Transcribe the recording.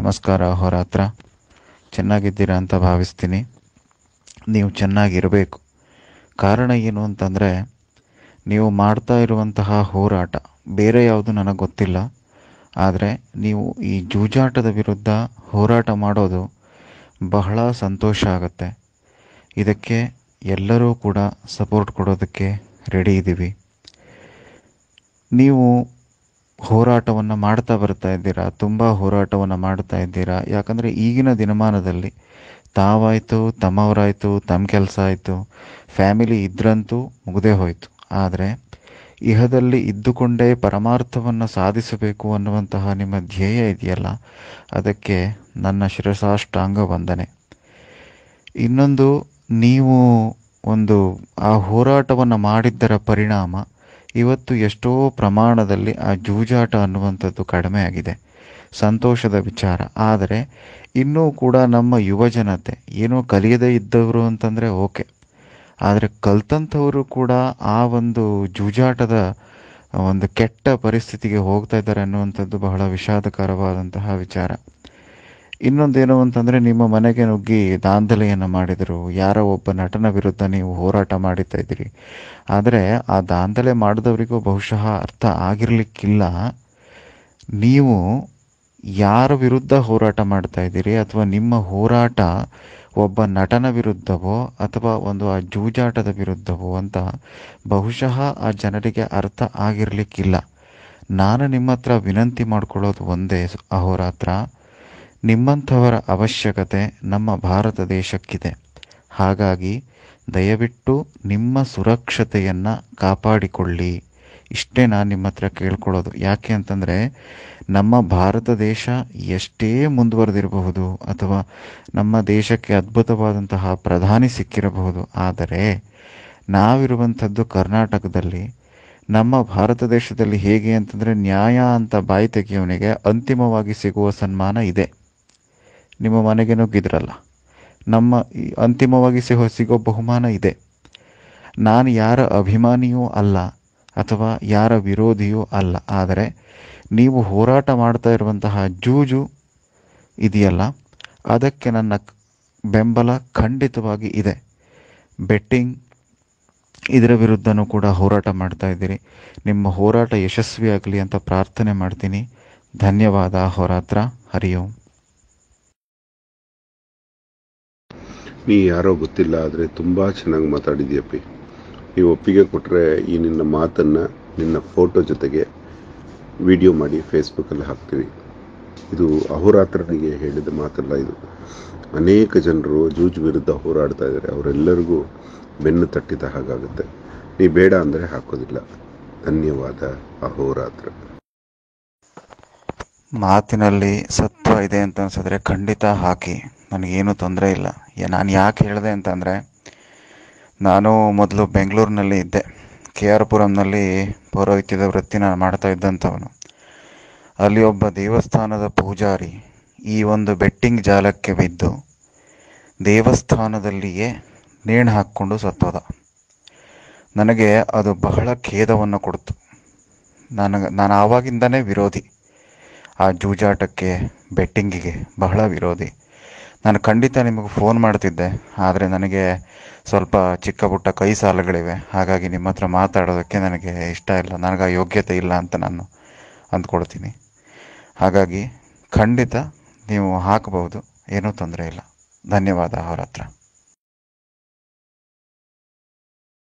ನಮಸ್ಕಾರ ಹೋರಾತ್ರ ಚೆನ್ನಾಗಿದ್ದೀರಾ ಅಂತ ಭಾವಿಸ್ತೀನಿ ನೀವು ಚೆನ್ನಾಗಿರಬೇಕು ಕಾರಣ ಏನು ಅಂತಂದರೆ ನೀವು ಮಾಡ್ತಾ ಇರುವಂತಹ ಹೋರಾಟ ಬೇರೆ ಯಾವುದು ನನಗೆ ಗೊತ್ತಿಲ್ಲ ಆದರೆ ನೀವು ಈ ಜೂಜಾಟದ ವಿರುದ್ಧ ಹೋರಾಟ ಮಾಡೋದು ಬಹಳ ಸಂತೋಷ ಆಗುತ್ತೆ ಇದಕ್ಕೆ ಎಲ್ಲರೂ ಕೂಡ ಸಪೋರ್ಟ್ ಕೊಡೋದಕ್ಕೆ ರೆಡಿ ಇದ್ದೀವಿ ನೀವು ಹೋರಾಟವನ್ನು ಮಾಡ್ತಾ ಬರ್ತಾ ಇದ್ದೀರಾ ತುಂಬ ಹೋರಾಟವನ್ನು ಮಾಡ್ತಾ ಇದ್ದೀರಾ ಯಾಕಂದರೆ ಈಗಿನ ದಿನಮಾನದಲ್ಲಿ ತಾವಾಯಿತು ತಮ್ಮವರಾಯಿತು ತಮ್ಮ ಕೆಲಸ ಆಯಿತು ಫ್ಯಾಮಿಲಿ ಇದ್ರಂತೂ ಮುಗದೇ ಹೋಯಿತು ಆದರೆ ಇಹದಲ್ಲಿ ಇದ್ದುಕೊಂಡೇ ಪರಮಾರ್ಥವನ್ನು ಸಾಧಿಸಬೇಕು ಅನ್ನುವಂತಹ ನಿಮ್ಮ ಧ್ಯೇಯ ಇದೆಯಲ್ಲ ಅದಕ್ಕೆ ನನ್ನ ಶಿರಸಾಷ್ಟಾಂಗ ವಂದನೆ ಇನ್ನೊಂದು ನೀವು ಒಂದು ಆ ಹೋರಾಟವನ್ನು ಮಾಡಿದ್ದರ ಪರಿಣಾಮ ಇವತ್ತು ಎಷ್ಟೋ ಪ್ರಮಾಣದಲ್ಲಿ ಆ ಜೂಜಾಟ ಅನ್ನುವಂಥದ್ದು ಕಡಿಮೆ ಆಗಿದೆ ಸಂತೋಷದ ವಿಚಾರ ಆದರೆ ಇನ್ನೂ ಕೂಡ ನಮ್ಮ ಯುವ ಜನತೆ ಏನೋ ಕಲಿಯದೇ ಇದ್ದವರು ಅಂತಂದರೆ ಓಕೆ ಆದರೆ ಕಲ್ತಂಥವರು ಕೂಡ ಆ ಒಂದು ಜೂಜಾಟದ ಒಂದು ಕೆಟ್ಟ ಪರಿಸ್ಥಿತಿಗೆ ಹೋಗ್ತಾ ಇದ್ದಾರೆ ಅನ್ನುವಂಥದ್ದು ಬಹಳ ವಿಷಾದಕರವಾದಂತಹ ವಿಚಾರ ಇನ್ನೊಂದೇನು ಅಂತಂದರೆ ನಿಮ್ಮ ಮನೆಗೆ ನುಗ್ಗಿ ದಾಂಧಲೆಯನ್ನು ಮಾಡಿದರು ಯಾರೋ ಒಬ್ಬ ನಟನ ವಿರುದ್ಧ ನೀವು ಹೋರಾಟ ಮಾಡುತ್ತಾ ಇದ್ದೀರಿ ಆದರೆ ಆ ದಾಂಧಲೆ ಮಾಡಿದವರಿಗೂ ಬಹುಶಃ ಅರ್ಥ ಆಗಿರಲಿಕ್ಕಿಲ್ಲ ನೀವು ಯಾರ ವಿರುದ್ಧ ಹೋರಾಟ ಮಾಡ್ತಾ ಇದ್ದೀರಿ ಅಥವಾ ನಿಮ್ಮ ಹೋರಾಟ ಒಬ್ಬ ನಟನ ವಿರುದ್ಧವೋ ಅಥವಾ ಒಂದು ಆ ಜೂಜಾಟದ ವಿರುದ್ಧವೋ ಅಂತ ಬಹುಶಃ ಆ ಜನರಿಗೆ ಅರ್ಥ ಆಗಿರಲಿಕ್ಕಿಲ್ಲ ನಾನು ನಿಮ್ಮ ಹತ್ರ ವಿನಂತಿ ಮಾಡ್ಕೊಳ್ಳೋದು ಒಂದೇ ಅಹೋರಾತ್ರ ನಿಮ್ಮಂಥವರ ಅವಶ್ಯಕತೆ ನಮ್ಮ ಭಾರತ ದೇಶಕ್ಕಿದೆ ಹಾಗಾಗಿ ದಯವಿಟ್ಟು ನಿಮ್ಮ ಸುರಕ್ಷತೆಯನ್ನು ಕಾಪಾಡಿಕೊಳ್ಳಿ ಇಷ್ಟೇ ನಾನು ನಿಮ್ಮ ಹತ್ರ ಕೇಳ್ಕೊಳ್ಳೋದು ಯಾಕೆ ಅಂತಂದರೆ ನಮ್ಮ ಭಾರತ ದೇಶ ಎಷ್ಟೇ ಮುಂದುವರೆದಿರಬಹುದು ಅಥವಾ ನಮ್ಮ ದೇಶಕ್ಕೆ ಅದ್ಭುತವಾದಂತಹ ಪ್ರಧಾನಿ ಸಿಕ್ಕಿರಬಹುದು ಆದರೆ ನಾವಿರುವಂಥದ್ದು ಕರ್ನಾಟಕದಲ್ಲಿ ನಮ್ಮ ಭಾರತ ದೇಶದಲ್ಲಿ ಹೇಗೆ ಅಂತಂದರೆ ನ್ಯಾಯ ಅಂತ ಬಾಯಿ ತೆಗೆಯವನಿಗೆ ಅಂತಿಮವಾಗಿ ಸಿಗುವ ಸನ್ಮಾನ ಇದೆ ನಿಮ್ಮ ಮನೆಗೆ ನುಗ್ಗಿದ್ರಲ್ಲ ನಮ್ಮ ಅಂತಿಮವಾಗಿ ಸಿಗೋ ಸಿಗೋ ಬಹುಮಾನ ಇದೆ ನಾನು ಯಾರ ಅಭಿಮಾನಿಯೂ ಅಲ್ಲ ಅಥವಾ ಯಾರ ವಿರೋಧಿಯೂ ಅಲ್ಲ ಆದರೆ ನೀವು ಹೋರಾಟ ಮಾಡ್ತಾ ಇರುವಂತಹ ಜೂಜು ಇದೆಯಲ್ಲ ಅದಕ್ಕೆ ನನ್ನ ಬೆಂಬಲ ಖಂಡಿತವಾಗಿ ಇದೆ ಬೆಟ್ಟಿಂಗ್ ಇದರ ವಿರುದ್ಧನೂ ಕೂಡ ಹೋರಾಟ ಮಾಡ್ತಾ ಇದ್ದೀರಿ ನಿಮ್ಮ ಹೋರಾಟ ಯಶಸ್ವಿಯಾಗಲಿ ಅಂತ ಪ್ರಾರ್ಥನೆ ಮಾಡ್ತೀನಿ ಧನ್ಯವಾದ ಹೋರಾತ್ರ ಹರಿಯೋಂ ನೀ ಯಾರೋ ಗೊತ್ತಿಲ್ಲ ಆದರೆ ತುಂಬ ಚೆನ್ನಾಗಿ ಮಾತಾಡಿದ್ಯಪ್ಪಿ ನೀವು ಒಪ್ಪಿಗೆ ಕೊಟ್ಟರೆ ಈ ನಿನ್ನ ಮಾತನ್ನು ನಿನ್ನ ಫೋಟೋ ಜೊತೆಗೆ ವಿಡಿಯೋ ಮಾಡಿ ಫೇಸ್ಬುಕ್ಕಲ್ಲಿ ಹಾಕ್ತೀವಿ ಇದು ಅಹೋರಾತ್ರನಿಗೆ ಹೇಳಿದ ಮಾತಲ್ಲ ಇದು ಅನೇಕ ಜನರು ಜೂಜ್ ವಿರುದ್ಧ ಹೋರಾಡ್ತಾ ಇದ್ದಾರೆ ಅವರೆಲ್ಲರಿಗೂ ಬೆನ್ನು ತಟ್ಟಿದ ಹಾಗಾಗುತ್ತೆ ನೀ ಬೇಡ ಅಂದರೆ ಹಾಕೋದಿಲ್ಲ ಧನ್ಯವಾದ ಅಹೋರಾತ್ರ ಮಾತಿನಲ್ಲಿ ಸತ್ವ ಇದೆ ಅಂತ ಅನ್ಸಿದ್ರೆ ಖಂಡಿತ ಹಾಕಿ ನನಗೇನು ತೊಂದರೆ ಇಲ್ಲ ನಾನು ಯಾಕೆ ಹೇಳಿದೆ ಅಂತಂದರೆ ನಾನು ಮೊದಲು ಬೆಂಗಳೂರಿನಲ್ಲಿ ಇದ್ದೆ ಕೆ ಆರ್ ಪುರಂನಲ್ಲಿ ಪೌರೋಹಿತ್ಯದ ನಾನು ಮಾಡ್ತಾ ಇದ್ದಂಥವನು ಅಲ್ಲಿ ಒಬ್ಬ ದೇವಸ್ಥಾನದ ಪೂಜಾರಿ ಈ ಒಂದು ಬೆಟ್ಟಿಂಗ್ ಜಾಲಕ್ಕೆ ಬಿದ್ದು ದೇವಸ್ಥಾನದಲ್ಲಿಯೇ ನೇಣು ಹಾಕ್ಕೊಂಡು ಸತ್ತೋದ ನನಗೆ ಅದು ಬಹಳ ಖೇದವನ್ನು ಕೊಡ್ತು ನನಗೆ ನಾನು ಆವಾಗಿಂದನೇ ವಿರೋಧಿ ಆ ಜೂಜಾಟಕ್ಕೆ ಬೆಟ್ಟಿಂಗಿಗೆ ಬಹಳ ವಿರೋಧಿ ನಾನು ಖಂಡಿತ ನಿಮಗೆ ಫೋನ್ ಮಾಡ್ತಿದ್ದೆ ಆದರೆ ನನಗೆ ಸ್ವಲ್ಪ ಚಿಕ್ಕ ಪುಟ್ಟ ಕೈ ಸಾಲಗಳಿವೆ ಹಾಗಾಗಿ ನಿಮ್ಮ ಹತ್ರ ಮಾತಾಡೋದಕ್ಕೆ ನನಗೆ ಇಷ್ಟ ಇಲ್ಲ ನನಗೆ ಆ ಯೋಗ್ಯತೆ ಇಲ್ಲ ಅಂತ ನಾನು ಅಂದ್ಕೊಳ್ತೀನಿ ಹಾಗಾಗಿ ಖಂಡಿತ ನೀವು ಹಾಕಬಹುದು ಏನೂ ತೊಂದರೆ ಇಲ್ಲ ಧನ್ಯವಾದ ಅವರ ಹತ್ರ